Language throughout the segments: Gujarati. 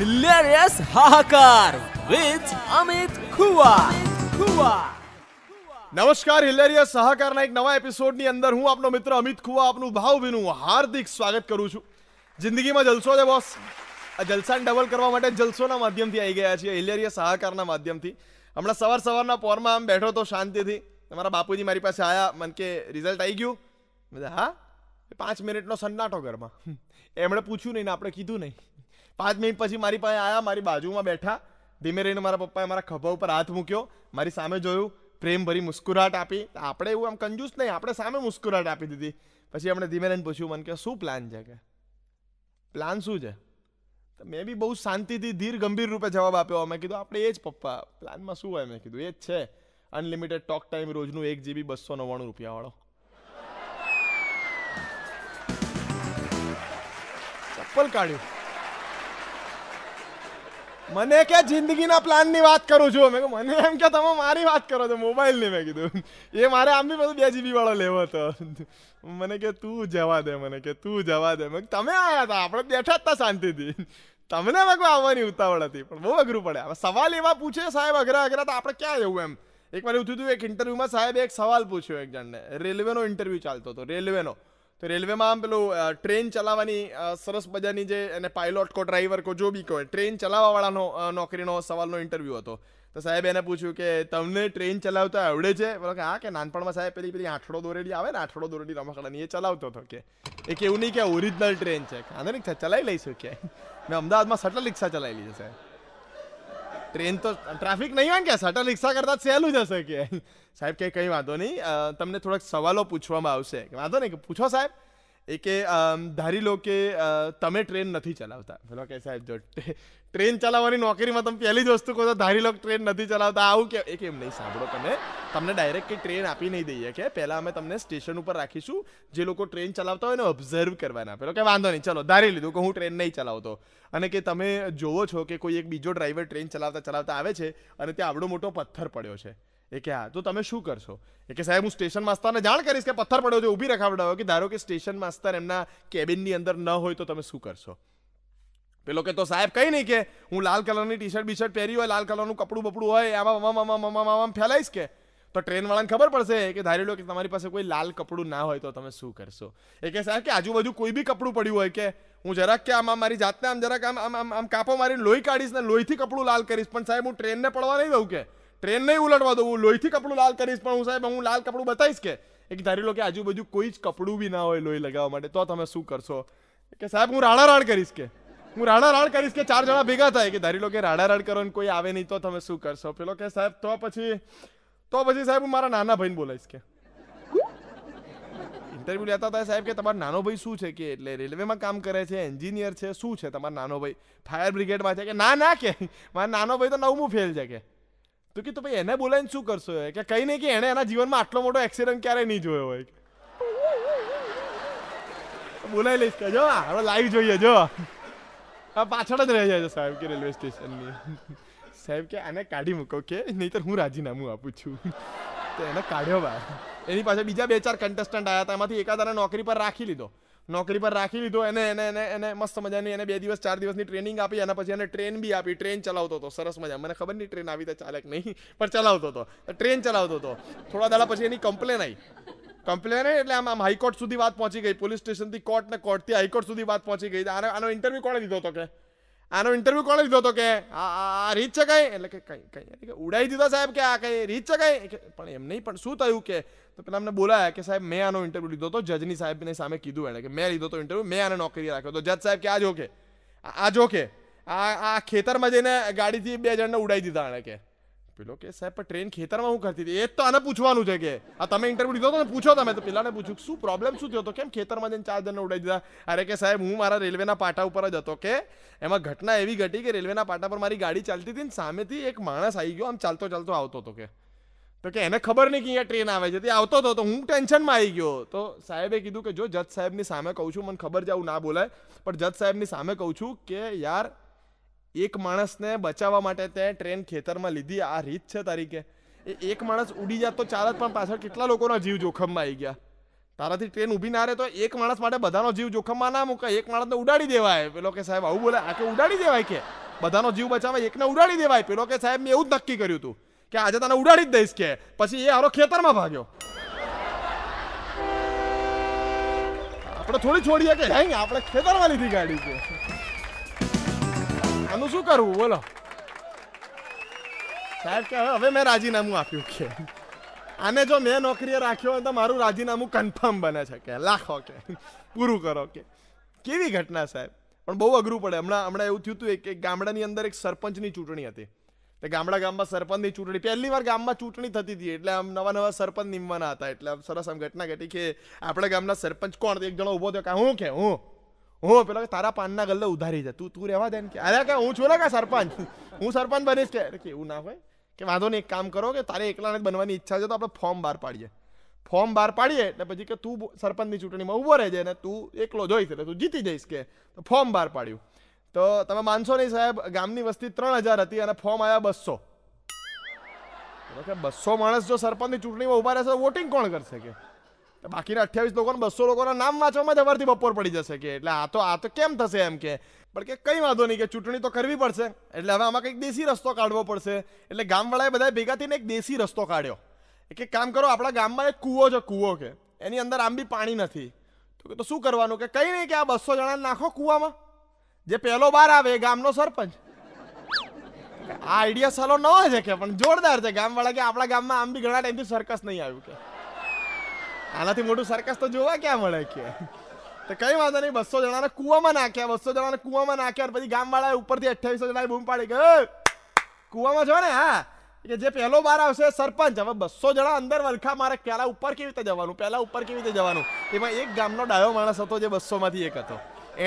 હિલેરિયસ હાહાકાર વિથ અમિત ખુવા ખુવા નમસ્કાર હિલેરિયસ સહકારના એક નવા એપિસોડની અંદર હું આપનો મિત્ર અમિત ખુવા આપનું ભાવભીનું હાર્દિક સ્વાગત કરું છું જિંદગીમાં જલસો છે બોસ આ જલસાને ડબલ કરવા માટે જલસોના માધ્યમથી આવી ગયા છીએ હિલેરિયસ સહકારના માધ્યમથી હમણાં સવાર સવારના પોરમાં આમ બેઠો તો શાંતિથી તમારા બાપુજી મારી પાસે આવ્યા મન કે રિઝલ્ટ આવી ગયું હા પાંચ મિનિટનો સન્નાટો ઘરમાં એમણે પૂછ્યું નહીં ને આપણે કીધું નહીં પાંચ મિનિટ પછી મારી પાસે આવ્યા મારી બાજુમાં બેઠા ધીમે રહીને મારા પપ્પાએ મારા ખભા ઉપર હાથ મૂક્યો મારી સામે જોયું પ્રેમ ભરી મુસ્કુરાટ આપી આપણે એવું આમ કંજૂસ નહીં આપણે સામે મુસ્કુરાટ આપી દીધી પછી આપણે ધીમે રહીને પૂછ્યું મને કે શું પ્લાન છે કે પ્લાન શું છે તો મેં બી બહુ શાંતિથી ધીર ગંભીર રૂપે જવાબ આપ્યો મેં કીધું આપણે એ જ પપ્પા પ્લાનમાં શું હોય મેં કીધું એ જ છે અનલિમિટેડ ટોક ટાઈમ રોજનું એક જીબી બસો નવ્વાણું રૂપિયાવાળો ચપ્પલ કાઢ્યું મને કે જિંદગીના પ્લાનની વાત કરું છું મેં મને એમ કે તમે મારી વાત કરો છો મોબાઈલની મેં કીધું એ મારે આમ બી બધું બે જીબી વાળો લેવો હતો મને કે તું જવા દે મને કે તું જવા દે મેં તમે આવ્યા હતા આપણે બેઠા જ હતા શાંતિથી તમને મેં આવવાની ઉતાવળ હતી પણ બહુ અઘરું પડે હવે સવાલ એવા પૂછે સાહેબ અઘરા અઘરા તો આપણે ક્યાં જવું એમ એક વાર એવું થયું હતું એક ઇન્ટરવ્યૂમાં સાહેબ એક સવાલ પૂછ્યો એક જણને રેલવેનો ઇન્ટરવ્યૂ ચાલતો હતો રેલવેનો તો રેલવેમાં આમ પેલું ટ્રેન ચલાવવાની સરસ મજાની જે એને પાયલોટ કો ડ્રાઈવર કો જો બી કહે ટ્રેન ચલાવવાવાળાનો નોકરીનો સવાલનો ઇન્ટરવ્યૂ હતો તો સાહેબ એને પૂછ્યું કે તમને ટ્રેન ચલાવતા આવડે છે બોલો કે હા કે નાનપણમાં સાહેબ પેલી પેલી આઠડો દોરેડી આવે ને આઠડો દોરેડી રમકડાની એ ચલાવતો હતો કે એ કેવું નહીં કે ઓરિજિનલ ટ્રેન છે આંધો રિક્ષા ચલાવી લઈશું કે મેં અમદાવાદમાં સટલ રિક્ષા ચલાવી લીધી સાહેબ ટ્રેન તો ટ્રાફિક નહીં હોય ને કે શટલ રિક્ષા કરતાં સહેલું જ હશે કે સાહેબ કે કંઈ વાંધો નહીં તમને થોડાક સવાલો પૂછવામાં આવશે વાંધો નહીં કે પૂછો સાહેબ એ કે ધારી લો કે તમે ટ્રેન નથી ચલાવતા પેલો કે સાહેબ જો ટ્રેન ચલાવવાની નોકરીમાં તમે પહેલી જ વસ્તુ કહો તો ધારી લો ટ્રેન નથી ચલાવતા આવું કે એ કેમ નહીં સાંભળો તમે તમને ડાયરેક્ટ કે ટ્રેન આપી નહીં દઈએ કે પહેલાં અમે તમને સ્ટેશન ઉપર રાખીશું જે લોકો ટ્રેન ચલાવતા હોય ને ઓબ્ઝર્વ કરવાના પેલો કે વાંધો નહીં ચલો ધારી લીધું કે હું ટ્રેન નહીં ચલાવતો અને કે તમે જોવો છો કે કોઈ એક બીજો ડ્રાઈવર ટ્રેન ચલાવતા ચલાવતા આવે છે અને ત્યાં આવડો મોટો પથ્થર પડ્યો છે એ કે હા તો તમે શું કરશો એ કે સાહેબ હું સ્ટેશન માસ્તરને જાણ કરીશ કે પથ્થર પડ્યો છે ઊભી રખાવડાવો કે ધારો કે સ્ટેશન માસ્તર એમના કેબિનની અંદર ન હોય તો તમે શું કરશો પેલો કે તો સાહેબ કંઈ નહીં કે હું લાલ કલરની ટી શર્ટ બી પહેરી હોય લાલ કલરનું કપડું બપડું હોય આમાં આમાં આમાં આમાં આમાં ફેલાઈશ કે તો ટ્રેનવાળાને ખબર પડશે કે ધારી લો કે તમારી પાસે કોઈ લાલ કપડું ના હોય તો તમે શું કરશો એ કે સાહેબ કે આજુબાજુ કોઈ બી કપડું પડ્યું હોય કે હું જરાક કે આમ મારી જાતને આમ જરાક આમ આમ આમ કાપો મારીને લોહી કાઢીશ ને લોહીથી કપડું લાલ કરીશ પણ સાહેબ હું ટ્રેનને પડવા નહીં દઉં કે ટ્રેન નહીં ઉલટવા દઉં હું લોહીથી કપડું લાલ કરીશ પણ હું સાહેબ હું લાલ કપડું બતાવીશ કે એક ધારી લો કે આજુબાજુ કોઈ જ કપડું બી ના હોય લોહી લગાવવા માટે તો તમે શું કરશો કે સાહેબ હું રાણા રાડ કરીશ કે હું રાણા રાડ કરીશ કે ચાર જણા ભેગા થાય કે ધારી લો કે રાડા રાડ કરો ને કોઈ આવે નહીં તો તમે શું કરશો પેલો કે સાહેબ તો પછી તો પછી સાહેબ હું મારા નાના ભાઈને બોલાવીશ કે ઇન્ટરવ્યુ લેતા હતા સાહેબ કે તમારો નાનો ભાઈ શું છે કે એટલે રેલવેમાં કામ કરે છે એન્જિનિયર છે શું છે તમારો નાનો ભાઈ ફાયર બ્રિગેડમાં છે કે ના ના કે મારા નાનો ભાઈ તો નવમું ફેલ છે કે તો કે તો ભાઈ એને બોલાવીને શું કરશો કે કંઈ નહીં કે એને એના જીવનમાં આટલો મોટો એક્સિડન્ટ ક્યારે નહીં જોયો હોય બોલાવી લઈશ કે જો હવે લાઈવ જોઈએ જો આ પાછળ જ રહી જાય છે સાહેબ કે રેલવે સ્ટેશનની સાહેબ કે આને કાઢી મૂકો કે નહીંતર હું રાજીનામું આપું છું તો એને કાઢ્યો બહાર એની પાસે બીજા બે ચાર કન્ટેસ્ટન્ટ આવ્યા હતા એમાંથી એકાદાને નોકરી પર રાખી લીધો નોકરી પર રાખી લીધો એને એને એને એને મસ્ત મજાની એને બે દિવસ ચાર દિવસની ટ્રેનિંગ આપી એના પછી એને ટ્રેન બી આપી ટ્રેન ચલાવતો હતો સરસ મજા મને ખબર નહીં ટ્રેન આવી તો ચાલે નહીં પણ ચલાવતો હતો ટ્રેન ચલાવતો હતો થોડા દાડા પછી એની કમ્પ્લેન આવી કમ્પ્લેન એટલે આમ આમ હાઈકોર્ટ સુધી વાત પહોંચી ગઈ પોલીસ સ્ટેશનથી કોર્ટ ને કોર્ટથી હાઈકોર્ટ સુધી વાત પહોંચી ગઈ આનો આનો ઇન્ટરવ્યૂ કોણે દીધો હતો કે આનો ઇન્ટરવ્યૂ કોણે લીધો હતો કે આ રીત છે કંઈ એટલે કે કંઈ કંઈ ઉડાવી દીધો સાહેબ કે આ કંઈ રીત છે કંઈ પણ એમ નહીં પણ શું થયું કે તો પેલા અમને બોલાયા કે સાહેબ મેં આનો ઇન્ટરવ્યુ લીધો હતો જજની સાહેબને સામે કીધું એણે કે મેં લીધો હતો ઇન્ટરવ્યુ મેં આને નોકરી રાખ્યો તો જજ સાહેબ કે આ જોકે આ જો કે આ આ ખેતરમાં જઈને ગાડીથી બે જણને ઉડાઈ દીધા એણે કે પેલો કે સાહેબ પણ ટ્રેન ખેતરમાં હું કરતી હતી એ તો આને પૂછવાનું છે કે આ તમે ઇન્ટરવ્યુ લીધો હતો ને પૂછો તમે તો પેલાને પૂછ્યું શું પ્રોબ્લેમ શું થયો હતો કેમ ખેતરમાં જઈને ચાર જણને ઉડાઈ દીધા અરે કે સાહેબ હું મારા રેલવેના પાટા ઉપર જ હતો કે એમાં ઘટના એવી ઘટી કે રેલવેના પાટા પર મારી ગાડી ચાલતી હતી ને સામેથી એક માણસ આવી ગયો આમ ચાલતો ચાલતો આવતો હતો કે તો કે એને ખબર નહીં કે અહીંયા ટ્રેન આવે છે તે આવતો હતો તો હું ટેન્શનમાં આવી ગયો તો સાહેબે કીધું કે જો જજ સાહેબની સામે કહું છું મને ખબર જ આવું ના બોલાય પણ જજ સાહેબની સામે કહું છું કે યાર એક માણસને બચાવવા માટે તે ટ્રેન ખેતરમાં લીધી આ રીત છે તારીખે એ એક માણસ ઉડી જાત તો ચાલત પણ પાછળ કેટલા લોકોના જીવ જોખમમાં આવી ગયા તારાથી ટ્રેન ઊભી ના રહે તો એક માણસ માટે બધાનો જીવ જોખમમાં ના મૂકાય એક માણસને ઉડાડી દેવાય પેલો કે સાહેબ આવું બોલે આ કે ઉડાડી દેવાય કે બધાનો જીવ બચાવે એકને ઉડાડી દેવાય પેલો કે સાહેબ મેં એવું જ નક્કી કર્યું હતું કે આજે તને ઉડાડી જ દઈશ કે પછી એ હારો ખેતરમાં ભાગ્યો આપણે થોડી છોડીએ કે હેંગ આપણે ખેતરમાં લીધી ગાડી છે આનું શું કરવું બોલો સાહેબ કે હવે મેં રાજીનામું આપ્યું કે આને જો મેં નોકરીએ રાખ્યો હોય તો મારું રાજીનામું કન્ફર્મ બને છે કે લાખો કે પૂરું કરો કે કેવી ઘટના સાહેબ પણ બહુ અઘરું પડે હમણાં હમણાં એવું થયું હતું કે ગામડાની અંદર એક સરપંચની ચૂંટણી હતી તે ગામડા ગામમાં સરપંચની ચૂંટણી પહેલી વાર ગામમાં ચૂંટણી થતી હતી એટલે આમ નવા નવા સરપંચ નીમવાના હતા એટલે સરસ આમ ઘટના ઘટી કે આપણા ગામના સરપંચ કોણ એક જણો ઊભો થયો કે હું કે હું હું પેલા તારા પાનના ગલ્લે ઉધારી જાય તું તું રહેવા દે ને કે અરે કે હું છું કે સરપંચ હું સરપંચ બનીશ કે કે એવું ના હોય કે વાંધો નહીં એક કામ કરો કે તારે એકલાને જ બનવાની ઈચ્છા છે તો આપણે ફોર્મ બહાર પાડીએ ફોર્મ બહાર પાડીએ એટલે પછી કે તું સરપંચની ચૂંટણીમાં ઊભો રહેજે ને તું એકલો જોઈશ એટલે તું જીતી જઈશ કે તો ફોર્મ બહાર પાડ્યું તો તમે માનશો નહીં સાહેબ ગામની વસ્તી ત્રણ હજાર હતી અને ફોર્મ આવ્યા બસો બસો માણસ જો સરપંચની ચૂંટણીમાં ઊભા રહેશે વોટિંગ કોણ કરશે કે બાકીના અઠ્યાવીસ લોકોને બસો લોકોના નામ વાંચવામાં જ અવારથી બપોર પડી જશે કે એટલે આ તો આ તો કેમ થશે એમ કે પણ કે કંઈ વાંધો નહીં કે ચૂંટણી તો કરવી પડશે એટલે હવે આમાં કંઈક દેશી રસ્તો કાઢવો પડશે એટલે ગામવાળાએ બધા ભેગા થઈને એક દેશી રસ્તો કાઢ્યો એક કામ કરો આપણા ગામમાં એક કૂવો છે કૂવો કે એની અંદર આમ બી પાણી નથી તો કે તો શું કરવાનું કે કંઈ નહીં કે આ બસો જણાને નાખો કૂવામાં જે પહેલો બાર આવે એ ગામનો સરપંચ આ આઈડિયા સાલો નવો છે કે પણ જોરદાર છે ગામવાળા કે આપણા ગામમાં આમ બી ઘણા ટાઈમથી સર્કસ નહીં આવ્યું કે આનાથી મોટું સરકસ તો જોવા ક્યાં મળે કે તો કઈ વાંધો નહીં બસો જણાને કૂવામાં નાખ્યા બસો જણાને કૂવામાં નાખ્યા પછી ગામવાળા ઉપરથી અઠ્યાવીસો જણાએ બૂમ પાડી ગયો કૂવામાં છો ને હા કે જે પહેલો બાર આવશે સરપંચ હવે બસો જણા અંદર વલખા મારે પહેલા ઉપર કેવી રીતે જવાનું પહેલા ઉપર કેવી રીતે જવાનું એમાં એક ગામનો ડાયો માણસ હતો જે બસોમાંથી એક હતો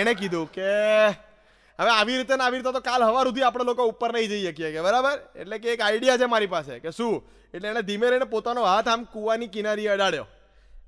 એણે કીધું કે હવે આવી રીતે ને આવી રીતે તો કાલ હવાર સુધી આપણે લોકો ઉપર નહીં જઈ શકીએ કે બરાબર એટલે કે એક આઈડિયા છે મારી પાસે કે શું એટલે એણે ધીમે રહીને પોતાનો હાથ આમ કૂવાની કિનારી અડાડ્યો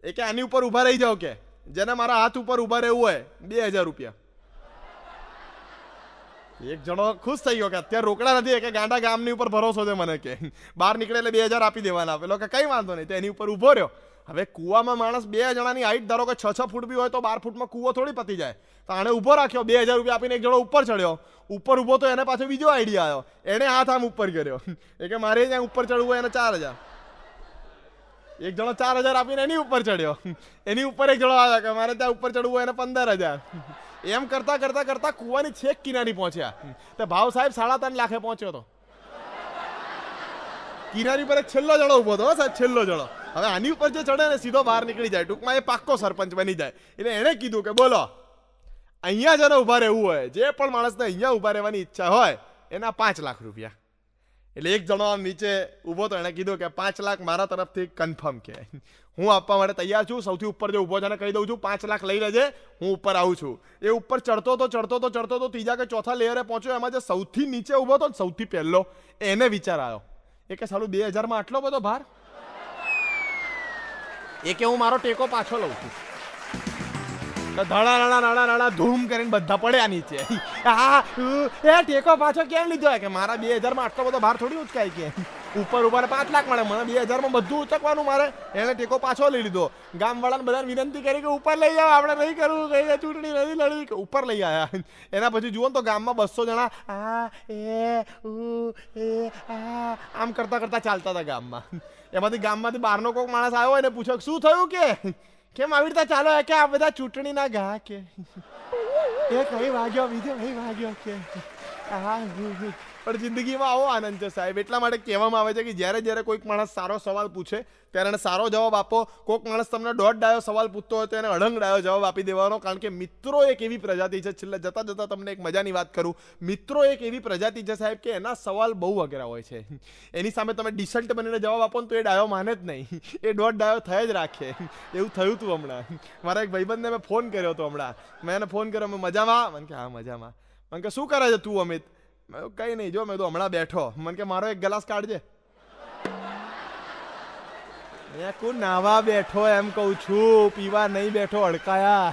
એ કે આની ઉપર ઊભા રહી જાઓ કે જેને મારા હાથ ઉપર ઊભા રહેવું હોય બે હજાર રૂપિયા એક જણો ખુશ થઈ ગયો કે અત્યારે રોકડા નથી કે ગાંડા ગામની ઉપર ભરોસો છે મને કે બહાર નીકળે એટલે બે હજાર આપી દેવાના પેલો કે કંઈ વાંધો નહીં એની ઉપર ઊભો રહ્યો હવે કૂવામાં માણસ બે જણાની હાઈટ ધારો કે છ છ ફૂટ બી હોય તો બાર ફૂટમાં કૂવો થોડી પતી જાય તો આણે ઊભો રાખ્યો બે હજાર રૂપિયા આપીને એક જણો ઉપર ચડ્યો ઉપર ઊભો તો એને પાછો બીજો આઈડિયા આવ્યો એણે હાથ આમ ઉપર કર્યો એ કે મારે જ્યાં ઉપર ચડવું હોય એને ચાર હજાર એક જણો ચાર હજાર આપીને એની ઉપર ચડ્યો એની ઉપર એક જણો આવ્યા કે મારે ત્યાં ઉપર ચડવું એને પંદર હજાર એમ કરતા કરતા કરતા કૂવાની છેક કિનારી પહોંચ્યા તો ભાવ સાહેબ સાડા ત્રણ લાખે પહોંચ્યો હતો કિનારી પર છેલ્લો જણો ઊભો હતો સાહેબ છેલ્લો જળો હવે આની ઉપર જે ચડે ને સીધો બહાર નીકળી જાય ટૂંકમાં એ પાક્કો સરપંચ બની જાય એટલે એણે કીધું કે બોલો અહીંયા જેને ઊભા રહેવું હોય જે પણ માણસને અહીંયા ઉભા રહેવાની ઈચ્છા હોય એના પાંચ લાખ રૂપિયા એટલે એક જણો આમ નીચે ઊભો તો એણે કીધું કે પાંચ લાખ મારા તરફથી કન્ફર્મ કે હું આપવા માટે તૈયાર છું સૌથી ઉપર જે ઊભો છે એને કહી દઉં છું પાંચ લાખ લઈ લેજે હું ઉપર આવું છું એ ઉપર ચડતો તો ચડતો તો ચડતો તો ત્રીજા કે ચોથા લેયરે પહોંચ્યો એમાં જે સૌથી નીચે ઊભો હતો સૌથી પહેલો એને વિચાર આવ્યો એ કે સાલું બે હજારમાં આટલો બધો ભાર એ કે હું મારો ટેકો પાછો લઉં છું ધડા રણા રણા રણા ધૂમ કરીને બધા પડ્યા નીચે આ એ ટેકો પાછો કેમ લીધો કે મારા બે હજાર માં આટલો બધો ભાર થોડી ઉચકાય કે ઉપર ઉપર પાંચ લાખ મળે મને બે હજાર માં બધું ઉચકવાનું મારે એને ટેકો પાછો લઈ લીધો ગામ ગામવાળાને બધાને વિનંતી કરી કે ઉપર લઈ આવ્યા આપણે નહીં કરવું કહીને ચૂંટણી નથી લડવી કે ઉપર લઈ આવ્યા એના પછી જુઓ તો ગામમાં બસો જણા આ એ ઉ એ આ આમ કરતા કરતા ચાલતા હતા ગામમાં એમાંથી ગામમાંથી બહારનો કોઈક માણસ આવ્યો હોય અને પૂછક શું થયું કે કેમ આવી રીતે ચાલો કે આ બધા ચૂંટણીના ગા કે એ કઈ વાગ્યો બીજો કઈ વાગ્યો કે હા પણ જિંદગીમાં આવો આનંદ છે સાહેબ એટલા માટે કહેવામાં આવે છે કે જ્યારે જ્યારે કોઈક માણસ સારો સવાલ પૂછે ત્યારે એને સારો જવાબ આપો કોઈક માણસ તમને દોઢ ડાયો સવાલ પૂછતો હોય તો એને અઢંગ ડાયો જવાબ આપી દેવાનો કારણ કે મિત્રો એક એવી પ્રજાતિ છે છેલ્લે જતા જતા તમને એક મજાની વાત કરું મિત્રો એક એવી પ્રજાતિ છે સાહેબ કે એના સવાલ બહુ અઘરા હોય છે એની સામે તમે ડિસન્ટ બનીને જવાબ આપો ને તો એ ડાયો માને જ નહીં એ દોઢ ડાયો થઈ જ રાખે એવું થયું હતું હમણાં મારા એક ભાઈબંધને મેં ફોન કર્યો હતો હમણાં મેં એને ફોન કર્યો મેં મજામાં મને કે હા મજામાં મને કે શું કરે છે તું અમિત મેં કંઈ નહીં જો મેં તો હમણાં બેઠો મને કે મારો એક ગ્લાસ કાઢજે કું નાવા બેઠો એમ કહું છું પીવા નહીં બેઠો અડકાયા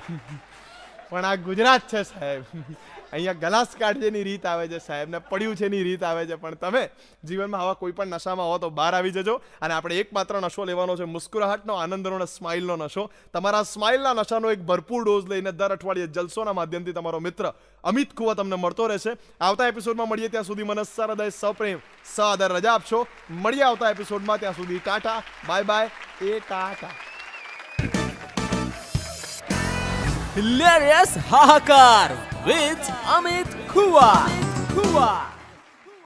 પણ આ ગુજરાત છે સાહેબ અહીંયા ગલાસ કાઢજેની રીત આવે છે સાહેબને પડ્યું છે એની રીત આવે છે પણ તમે જીવનમાં આવા કોઈ પણ નશામાં હો તો બહાર આવી જજો અને આપણે એકમાત્ર નશો લેવાનો છે મુસ્કુરાહટનો આનંદનો અને સ્માઇલનો નશો તમારા સ્માઇલના નશાનો એક ભરપૂર ડોઝ લઈને દર અઠવાડિયે જલસોના માધ્યમથી તમારો મિત્ર અમિત કુવા તમને મળતો રહેશે આવતા એપિસોડમાં મળીએ ત્યાં સુધી મને સરદય સપ્રેમ સઆદર રજા આપશો મળીએ આવતા એપિસોડમાં ત્યાં સુધી ટાટા બાય બાય એ ટાટા હિલેરિયસ હાહાકાર with Amit Kua. Amit Kua.